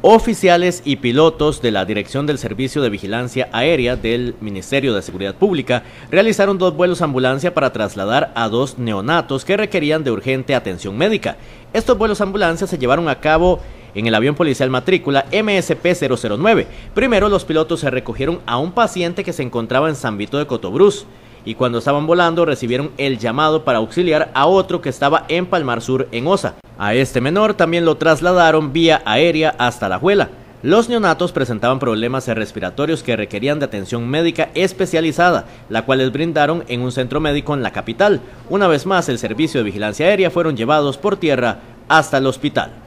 Oficiales y pilotos de la Dirección del Servicio de Vigilancia Aérea del Ministerio de Seguridad Pública realizaron dos vuelos ambulancia para trasladar a dos neonatos que requerían de urgente atención médica. Estos vuelos ambulancia se llevaron a cabo en el avión policial matrícula MSP-009. Primero los pilotos se recogieron a un paciente que se encontraba en San Vito de Cotobruz y cuando estaban volando recibieron el llamado para auxiliar a otro que estaba en Palmar Sur en Osa. A este menor también lo trasladaron vía aérea hasta la juela. Los neonatos presentaban problemas respiratorios que requerían de atención médica especializada, la cual les brindaron en un centro médico en la capital. Una vez más, el servicio de vigilancia aérea fueron llevados por tierra hasta el hospital.